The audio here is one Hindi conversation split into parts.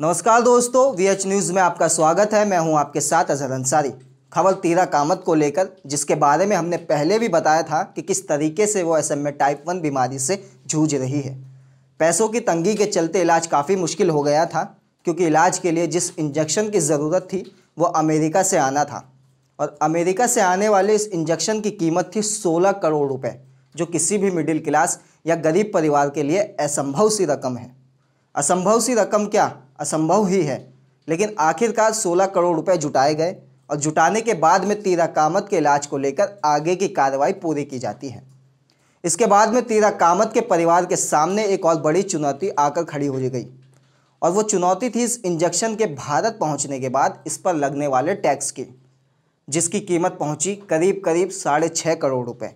नमस्कार दोस्तों वीएच न्यूज़ में आपका स्वागत है मैं हूं आपके साथ अजहर अंसारी खबर तीरा कामत को लेकर जिसके बारे में हमने पहले भी बताया था कि किस तरीके से वो एस में टाइप वन बीमारी से जूझ रही है पैसों की तंगी के चलते इलाज काफ़ी मुश्किल हो गया था क्योंकि इलाज के लिए जिस इंजेक्शन की ज़रूरत थी वो अमेरिका से आना था और अमेरिका से आने वाले इस इंजेक्शन की कीमत थी सोलह करोड़ रुपये जो किसी भी मिडिल क्लास या गरीब परिवार के लिए असंभव सी रकम है असंभव सी रकम क्या असंभव ही है लेकिन आखिरकार 16 करोड़ रुपए जुटाए गए और जुटाने के बाद में तीरा कामत के इलाज को लेकर आगे की कार्रवाई पूरी की जाती है इसके बाद में तीरा कामत के परिवार के सामने एक और बड़ी चुनौती आकर खड़ी हो गई और वो चुनौती थी इस इंजेक्शन के भारत पहुंचने के बाद इस पर लगने वाले टैक्स की जिसकी कीमत पहुंची करीब करीब साढ़े छः करोड़ रुपये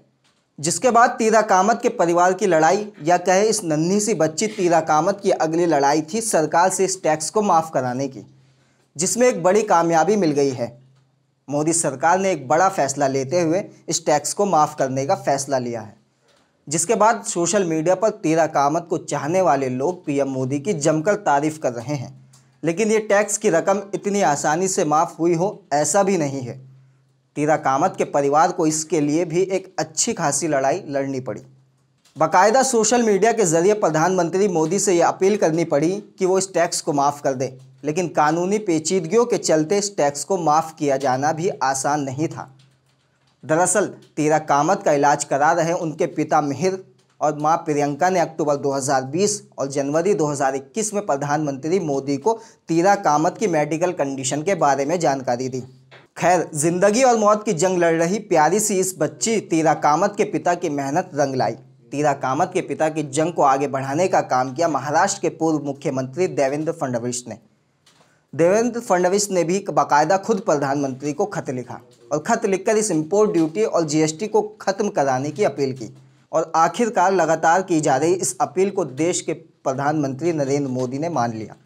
जिसके बाद तीरा कामत के परिवार की लड़ाई या कहे इस नन्ही सी बच्ची तीरा कामत की अगली लड़ाई थी सरकार से इस टैक्स को माफ़ कराने की जिसमें एक बड़ी कामयाबी मिल गई है मोदी सरकार ने एक बड़ा फैसला लेते हुए इस टैक्स को माफ़ करने का फैसला लिया है जिसके बाद सोशल मीडिया पर तेरा कामत को चाहने वाले लोग पीएम मोदी की जमकर तारीफ कर रहे हैं लेकिन ये टैक्स की रकम इतनी आसानी से माफ़ हुई हो ऐसा भी नहीं है तीरा कामत के परिवार को इसके लिए भी एक अच्छी खासी लड़ाई लड़नी पड़ी बाकायदा सोशल मीडिया के जरिए प्रधानमंत्री मोदी से यह अपील करनी पड़ी कि वो इस टैक्स को माफ़ कर दें लेकिन कानूनी पेचीदगियों के चलते इस टैक्स को माफ़ किया जाना भी आसान नहीं था दरअसल तीरा कामत का इलाज करा रहे उनके पिता मिहिर और मां प्रियंका ने अक्टूबर 2020 और जनवरी 2021 में प्रधानमंत्री मोदी को तीरा कामत की मेडिकल कंडीशन के बारे में जानकारी दी खैर जिंदगी और मौत की जंग लड़ रही प्यारी सी इस बच्ची तीरा कामत के पिता की मेहनत रंग लाई तीरा कामत के पिता की जंग को आगे बढ़ाने का काम किया महाराष्ट्र के पूर्व मुख्यमंत्री देवेंद्र फडणवीस ने देवेंद्र फडणवीस ने भी बाकायदा खुद प्रधानमंत्री को खत लिखा और खत लिखकर इस इम्पोर्ट ड्यूटी और जीएसटी को खत्म कराने की अपील की और आखिरकार लगातार की जा रही इस अपील को देश के प्रधानमंत्री नरेंद्र मोदी ने मान लिया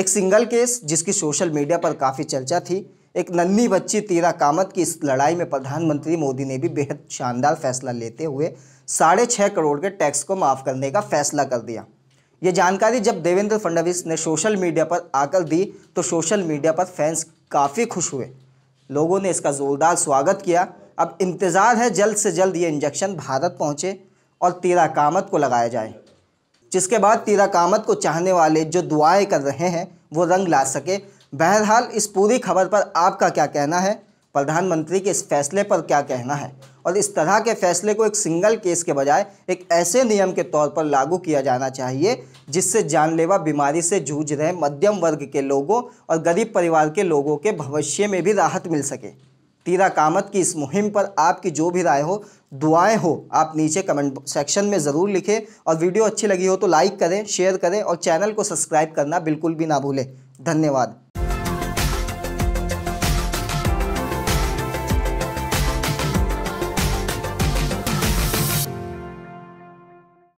एक सिंगल केस जिसकी सोशल मीडिया पर काफ़ी चर्चा थी एक नन्ही बच्ची तीरा कामत की इस लड़ाई में प्रधानमंत्री मोदी ने भी बेहद शानदार फैसला लेते हुए साढ़े छः करोड़ के टैक्स को माफ़ करने का फैसला कर दिया ये जानकारी जब देवेंद्र फडणवीस ने सोशल मीडिया पर आकर दी तो सोशल मीडिया पर फैंस काफ़ी खुश हुए लोगों ने इसका ज़ोरदार स्वागत किया अब इंतज़ार है जल्द से जल्द ये इंजेक्शन भारत पहुँचे और तीरा कामत को लगाया जाए जिसके बाद तीरा कामत को चाहने वाले जो दुआएं कर रहे हैं वो रंग ला सके बहरहाल इस पूरी खबर पर आपका क्या कहना है प्रधानमंत्री के इस फैसले पर क्या कहना है और इस तरह के फैसले को एक सिंगल केस के बजाय एक ऐसे नियम के तौर पर लागू किया जाना चाहिए जिससे जानलेवा बीमारी से जूझ रहे मध्यम वर्ग के लोगों और गरीब परिवार के लोगों के भविष्य में भी राहत मिल सके तीरा कामत की इस मुहिम पर आपकी जो भी राय हो दुआएं हो आप नीचे कमेंट सेक्शन में ज़रूर लिखें और वीडियो अच्छी लगी हो तो लाइक करें शेयर करें और चैनल को सब्सक्राइब करना बिल्कुल भी ना भूलें धन्यवाद